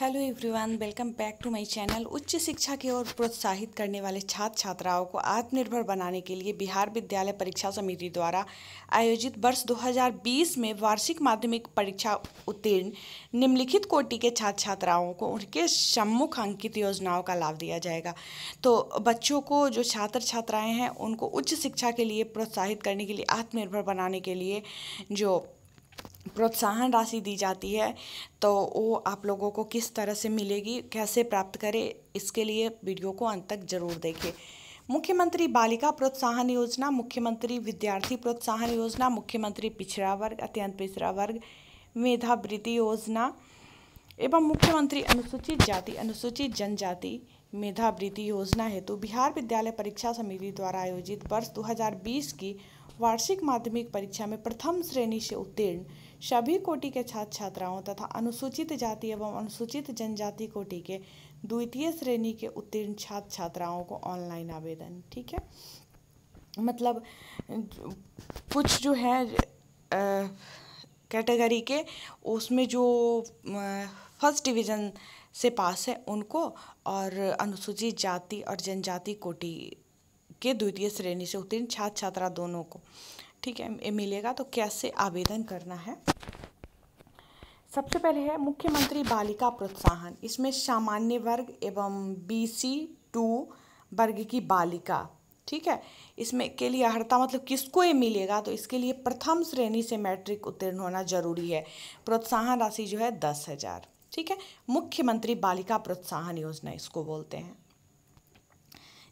hello everyone welcome back to my channel उच्च शिक्षा की ओर प्रोत्साहित करने वाले छात्र छात्राओं को आत्मनिर्भर बनाने के लिए बिहार विद्यालय परीक्षा समिति द्वारा आयोजित वर्ष 2020 में वार्षिक माध्यमिक परीक्षा उत्तीर्ण निम्नलिखित कोटि के छात्र छात्राओं को उनके सम्मुख अंकित योजनाओं का लाभ दिया जाएगा तो बच्चों को जो छात्र छात्राएँ हैं उनको उच्च शिक्षा के लिए प्रोत्साहित करने के लिए आत्मनिर्भर बनाने के लिए जो प्रोत्साहन राशि दी जाती है तो वो आप लोगों को किस तरह से मिलेगी कैसे प्राप्त करें इसके लिए वीडियो को अंत तक जरूर देखें मुख्यमंत्री बालिका प्रोत्साहन योजना मुख्यमंत्री विद्यार्थी प्रोत्साहन योजना मुख्यमंत्री पिछड़ा वर्ग अत्यंत पिछड़ा वर्ग मेधावृत्ति योजना एवं मुख्यमंत्री अनुसूचित जाति अनुसूचित जनजाति मेधावृत्ति योजना हेतु बिहार विद्यालय परीक्षा समिति द्वारा आयोजित वर्ष 2020 की वार्षिक माध्यमिक परीक्षा में प्रथम श्रेणी से उत्तीर्ण सभी कोटि के छात्र छात्राओं तथा अनुसूचित जाति एवं अनुसूचित जनजाति कोटि के द्वितीय श्रेणी के उत्तीर्ण छात्र छात्राओं को ऑनलाइन आवेदन ठीक है मतलब कुछ जो है कैटेगरी के उसमें जो फर्स्ट डिवीज़न से पास है उनको और अनुसूचित जाति और जनजाति कोटि के द्वितीय श्रेणी से उत्तीर्ण छात्र छात्रा दोनों को ठीक है मिलेगा तो कैसे आवेदन करना है सबसे पहले है मुख्यमंत्री बालिका प्रोत्साहन इसमें सामान्य वर्ग एवं बीसी टू वर्ग की बालिका ठीक है इसमें के लिए अर्ता मतलब किसको ये मिलेगा तो इसके लिए प्रथम श्रेणी से मैट्रिक उत्तीर्ण होना जरूरी है प्रोत्साहन राशि जो है दस हज़ार ठीक है मुख्यमंत्री बालिका प्रोत्साहन योजना इसको बोलते हैं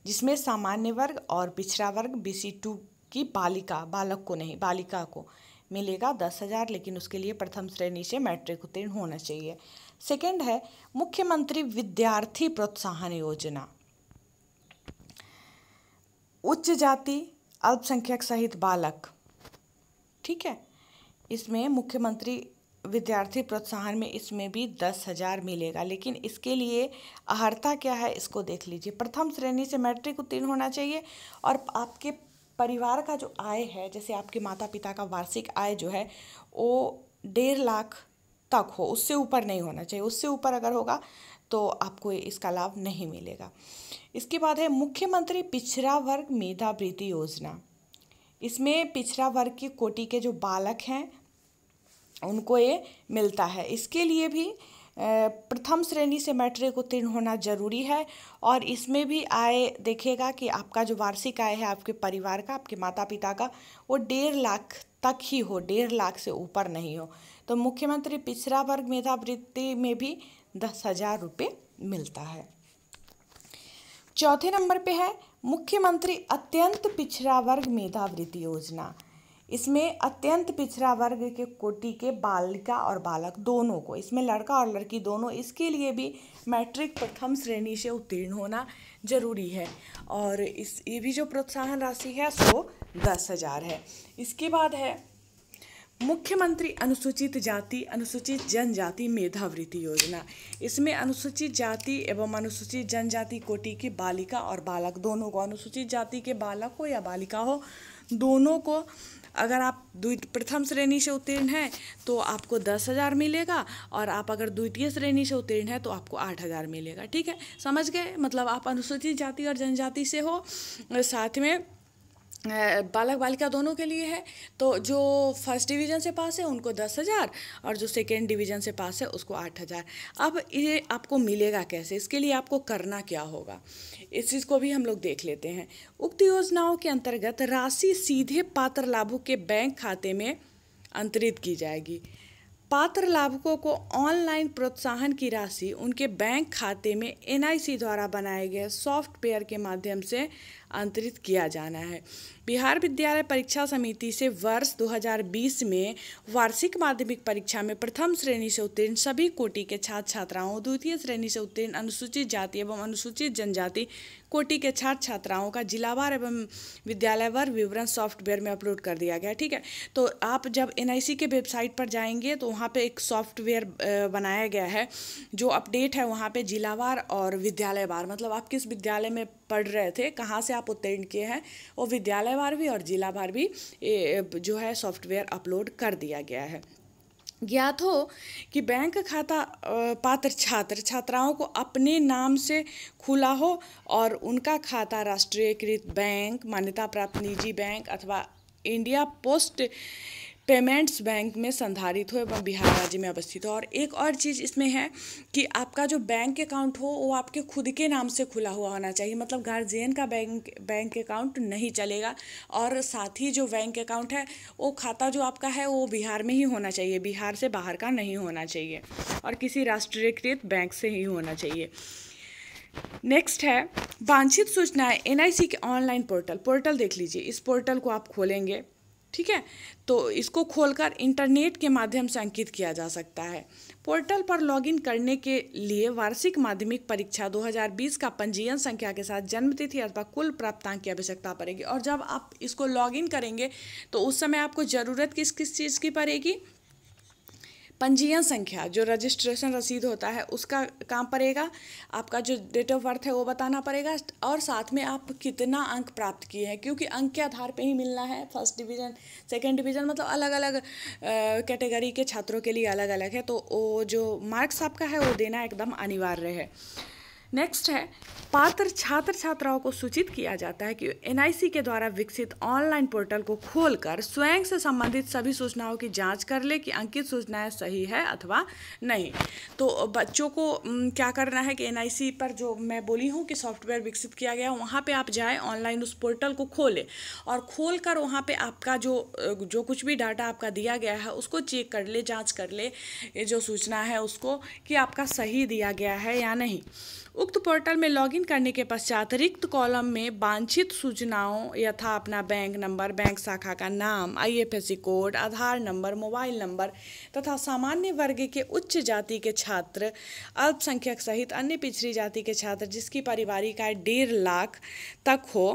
जिसमें सामान्य वर्ग और पिछड़ा वर्ग बी सी टू कि बालिका बालक को नहीं बालिका को मिलेगा दस हजार लेकिन उसके लिए प्रथम श्रेणी से मैट्रिक उत्तीर्ण होना चाहिए सेकंड है मुख्यमंत्री विद्यार्थी प्रोत्साहन योजना उच्च जाति अल्पसंख्यक सहित बालक ठीक है इसमें मुख्यमंत्री विद्यार्थी प्रोत्साहन में इसमें भी दस हज़ार मिलेगा लेकिन इसके लिए अहर्ता क्या है इसको देख लीजिए प्रथम श्रेणी से मैट्रिक उत्तीर्ण होना चाहिए और आपके परिवार का जो आय है जैसे आपके माता पिता का वार्षिक आय जो है वो डेढ़ लाख तक हो उससे ऊपर नहीं होना चाहिए उससे ऊपर अगर होगा तो आपको इसका लाभ नहीं मिलेगा इसके बाद है मुख्यमंत्री पिछड़ा वर्ग मेधावृत्ति योजना इसमें पिछड़ा वर्ग की कोटि के जो बालक हैं उनको ये मिलता है इसके लिए भी प्रथम श्रेणी से मैट्रिक उत्तीर्ण होना जरूरी है और इसमें भी आय देखेगा कि आपका जो वार्षिक आय है आपके परिवार का आपके माता पिता का वो डेढ़ लाख तक ही हो डेढ़ लाख से ऊपर नहीं हो तो मुख्यमंत्री पिछड़ा वर्ग मेधावृत्ति में भी दस हजार रुपये मिलता है चौथे नंबर पे है मुख्यमंत्री अत्यंत पिछड़ा वर्ग मेधावृत्ति योजना इसमें अत्यंत पिछड़ा वर्ग के कोटि के बालिका और बालक दोनों को इसमें लड़का और लड़की दोनों इसके लिए भी मैट्रिक प्रथम श्रेणी से उत्तीर्ण होना जरूरी है और इस ये भी जो प्रोत्साहन राशि है सो दस हज़ार है इसके बाद है मुख्यमंत्री अनुसूचित जाति अनुसूचित जनजाति मेधावृत्ति योजना इसमें अनुसूचित जाति एवं अनुसूचित जनजाति कोटि की बालिका और बालक दोनों को अनुसूचित जाति के बालक हो या बालिका हो दोनों को अगर आप प्रथम श्रेणी से उत्तीर्ण हैं तो आपको दस हज़ार मिलेगा और आप अगर द्वितीय श्रेणी से उत्तीर्ण हैं तो आपको आठ हज़ार मिलेगा ठीक है समझ गए मतलब आप अनुसूचित जाति और जनजाति से हो साथ में बालक बालिका दोनों के लिए है तो जो फर्स्ट डिवीज़न से पास है उनको दस हज़ार और जो सेकेंड डिवीज़न से पास है उसको आठ हज़ार अब ये आपको मिलेगा कैसे इसके लिए आपको करना क्या होगा इस चीज़ को भी हम लोग देख लेते हैं उक्त योजनाओं के अंतर्गत राशि सीधे पात्र लाभुक के बैंक खाते में अंतरित की जाएगी पात्र लाभुकों को ऑनलाइन प्रोत्साहन की राशि उनके बैंक खाते में एनआईसी द्वारा बनाए गए सॉफ्टवेयर के माध्यम से अंतरित किया जाना है बिहार विद्यालय परीक्षा समिति से वर्ष 2020 में वार्षिक माध्यमिक परीक्षा में प्रथम श्रेणी से उत्तीर्ण सभी कोटि के छात्र छात्राओं द्वितीय श्रेणी से उत्तीर्ण अनुसूचित जाति एवं अनुसूचित जनजाति कोटि के छात्र छात्राओं का जिलावार एवं विद्यालयवार विवरण सॉफ्टवेयर में अपलोड कर दिया गया ठीक है तो आप जब एन के वेबसाइट पर जाएंगे तो वहाँ पर एक सॉफ्टवेयर बनाया गया है जो अपडेट है वहाँ पर जिलावार और विद्यालयवार मतलब आप किस विद्यालय में पढ़ रहे थे कहाँ से आप उत्तीर्ण किए हैं वो विद्यालय बार भी और जिलावार भी जो है सॉफ्टवेयर अपलोड कर दिया गया है ज्ञात हो कि बैंक खाता पात्र छात्र छात्राओं को अपने नाम से खुला हो और उनका खाता राष्ट्रीयकृत बैंक मान्यता प्राप्त निजी बैंक अथवा इंडिया पोस्ट पेमेंट्स बैंक में संधारित हो एवं बिहार राज्य में अवस्थित हो और एक और चीज़ इसमें है कि आपका जो बैंक अकाउंट हो वो आपके खुद के नाम से खुला हुआ होना चाहिए मतलब गार्जियन का बैंक बैंक अकाउंट नहीं चलेगा और साथ ही जो बैंक अकाउंट है वो खाता जो आपका है वो बिहार में ही होना चाहिए बिहार से बाहर का नहीं होना चाहिए और किसी राष्ट्रीयकृत बैंक से ही होना चाहिए नेक्स्ट है वांछित सूचनाएं एनआईसी के ऑनलाइन पोर्टल पोर्टल देख लीजिए इस पोर्टल को आप खोलेंगे ठीक है तो इसको खोलकर इंटरनेट के माध्यम से अंकित किया जा सकता है पोर्टल पर लॉगिन करने के लिए वार्षिक माध्यमिक परीक्षा 2020 का पंजीयन संख्या के साथ जन्मतिथि अथवा कुल प्राप्तांक की आवश्यकता पड़ेगी और जब आप इसको लॉगिन करेंगे तो उस समय आपको ज़रूरत किस किस चीज़ की पड़ेगी पंजीयन संख्या जो रजिस्ट्रेशन रसीद होता है उसका काम पड़ेगा आपका जो डेट ऑफ बर्थ है वो बताना पड़ेगा और साथ में आप कितना अंक प्राप्त किए हैं क्योंकि अंक के आधार पे ही मिलना है फर्स्ट डिवीज़न सेकेंड डिवीज़न मतलब अलग अलग कैटेगरी के छात्रों के लिए अलग अलग है तो वो जो मार्क्स आपका है वो देना एकदम अनिवार्य है नेक्स्ट है पात्र छात्र छात्राओं को सूचित किया जाता है कि एनआईसी के द्वारा विकसित ऑनलाइन पोर्टल को खोलकर स्वयं से संबंधित सभी सूचनाओं की जांच कर ले कि अंकित सूचनाएं सही है अथवा नहीं तो बच्चों को क्या करना है कि एनआईसी पर जो मैं बोली हूँ कि सॉफ्टवेयर विकसित किया गया वहाँ पर आप जाएँ ऑनलाइन उस पोर्टल को खोलें और खोल कर वहाँ पर आपका जो जो कुछ भी डाटा आपका दिया गया है उसको चेक कर ले जाँच कर ले जो सूचना है उसको कि आपका सही दिया गया है या नहीं उक्त पोर्टल में लॉगिन करने के पश्चात रिक्त कॉलम में वांछित सूचनाओं यथा अपना बैंक नंबर बैंक शाखा का नाम IFSC code Aadhaar number mobile number तथा सामान्य वर्ग के उच्च जाति के छात्र अल्पसंख्यक सहित अन्य पिछड़ी जाति के छात्र जिसकी पारिवारिक आय डेढ़ लाख तक हो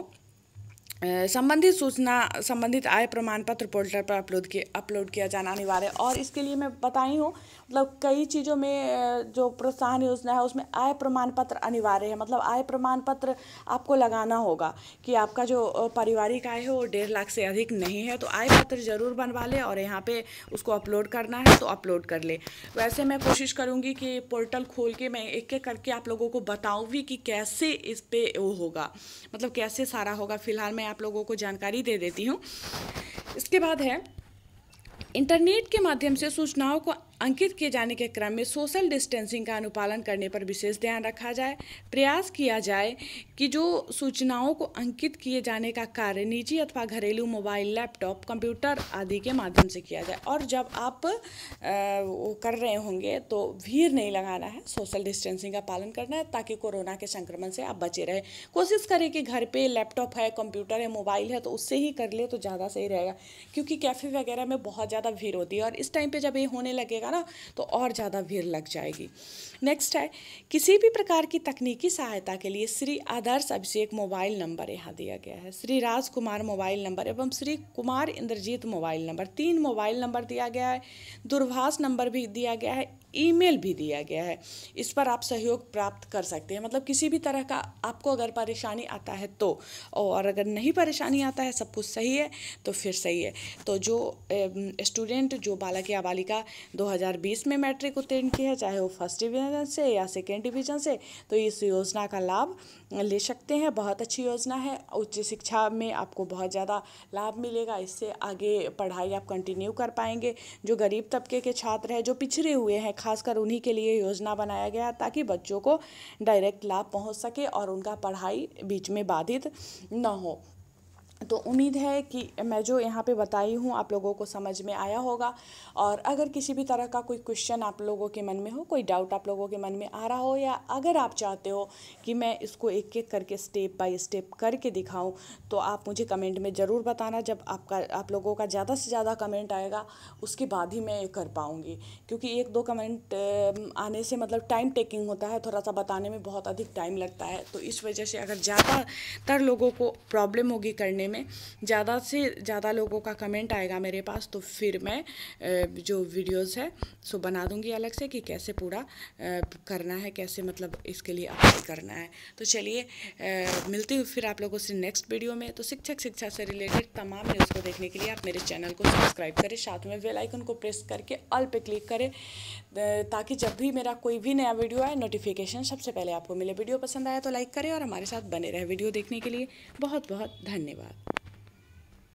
संबंधित सूचना संबंधित आय प्रमाण पत्र पोर्टल पर अपलोड किया अपलोड किया जाना अनिवार्य और इसके लिए मैं बताई हूँ मतलब कई चीज़ों में जो प्रोत्साहन योजना है उसमें आय प्रमाण पत्र अनिवार्य है मतलब आय प्रमाण पत्र आपको लगाना होगा कि आपका जो पारिवारिक आय है वो डेढ़ लाख से अधिक नहीं है तो आय पत्र ज़रूर बनवा लें और यहाँ पे उसको अपलोड करना है तो अपलोड कर ले वैसे मैं कोशिश करूँगी कि पोर्टल खोल के मैं एक एक करके आप लोगों को बताऊँ भी कि कैसे इस पर वो होगा मतलब कैसे सारा होगा फिलहाल मैं आप लोगों को जानकारी दे देती हूँ इसके बाद है इंटरनेट के माध्यम से सूचनाओं को अंकित किए जाने के क्रम में सोशल डिस्टेंसिंग का अनुपालन करने पर विशेष ध्यान रखा जाए प्रयास किया जाए कि जो सूचनाओं को अंकित किए जाने का कार्य निजी अथवा घरेलू मोबाइल लैपटॉप कंप्यूटर आदि के माध्यम से किया जाए और जब आप आ, वो कर रहे होंगे तो भीड़ नहीं लगाना है सोशल डिस्टेंसिंग का पालन करना है ताकि कोरोना के संक्रमण से आप बचे रहे कोशिश करें कि घर पे लैपटॉप है कंप्यूटर है मोबाइल है तो उससे ही कर ले तो ज़्यादा सही रहेगा क्योंकि कैफ़े वगैरह में बहुत ज़्यादा भीड़ होती है और इस टाइम पर जब ये होने लगेगा ना तो और ज़्यादा भीड़ लग जाएगी नेक्स्ट है किसी भी प्रकार की तकनीकी सहायता के लिए श्री आदर्श अभिषेक मोबाइल नंबर यहाँ दिया गया है श्री राज कुमार मोबाइल नंबर एवं श्री कुमार इंद्रजीत मोबाइल नंबर तीन मोबाइल नंबर दिया गया है दूरभाष नंबर भी दिया गया है ईमेल भी दिया गया है इस पर आप सहयोग प्राप्त कर सकते हैं मतलब किसी भी तरह का आपको अगर परेशानी आता है तो और अगर नहीं परेशानी आता है सब कुछ सही है तो फिर सही है तो जो स्टूडेंट जो बालक या बालिका 2020 में मैट्रिक उत्तीर्ण की है चाहे वो फर्स्ट डिवीजन से या सेकेंड डिवीजन से तो इस योजना का लाभ ले सकते हैं बहुत अच्छी योजना है उच्च शिक्षा में आपको बहुत ज़्यादा लाभ मिलेगा इससे आगे पढ़ाई आप कंटिन्यू कर पाएंगे जो गरीब तबके के छात्र हैं जो पिछड़े हुए हैं खासकर उन्हीं के लिए योजना बनाया गया ताकि बच्चों को डायरेक्ट लाभ पहुंच सके और उनका पढ़ाई बीच में बाधित न हो तो उम्मीद है कि मैं जो यहाँ पे बताई हूँ आप लोगों को समझ में आया होगा और अगर किसी भी तरह का कोई क्वेश्चन आप लोगों के मन में हो कोई डाउट आप लोगों के मन में आ रहा हो या अगर आप चाहते हो कि मैं इसको एक एक करके स्टेप बाय स्टेप करके दिखाऊं तो आप मुझे कमेंट में ज़रूर बताना जब आपका आप लोगों का ज़्यादा से ज़्यादा कमेंट आएगा उसके बाद ही मैं ये कर पाऊँगी क्योंकि एक दो कमेंट आने से मतलब टाइम टेकिंग होता है थोड़ा सा बताने में बहुत अधिक टाइम लगता है तो इस वजह से अगर ज़्यादातर लोगों को प्रॉब्लम होगी करने में में ज़्यादा से ज़्यादा लोगों का कमेंट आएगा मेरे पास तो फिर मैं जो वीडियोस है सो बना दूंगी अलग से कि कैसे पूरा करना है कैसे मतलब इसके लिए अप्लाई करना है तो चलिए मिलती हूँ फिर आप लोगों से नेक्स्ट वीडियो में तो शिक्षक शिक्षा से रिलेटेड तमाम न्यूज़ को देखने के लिए आप मेरे चैनल को सब्सक्राइब करें साथ में वेलाइकन को प्रेस करके ऑल पे क्लिक करें ताकि जब भी मेरा कोई भी नया वीडियो आए नोटिफिकेशन सबसे पहले आपको मिले वीडियो पसंद आया तो लाइक करें और हमारे साथ बने रहे वीडियो देखने के लिए बहुत बहुत धन्यवाद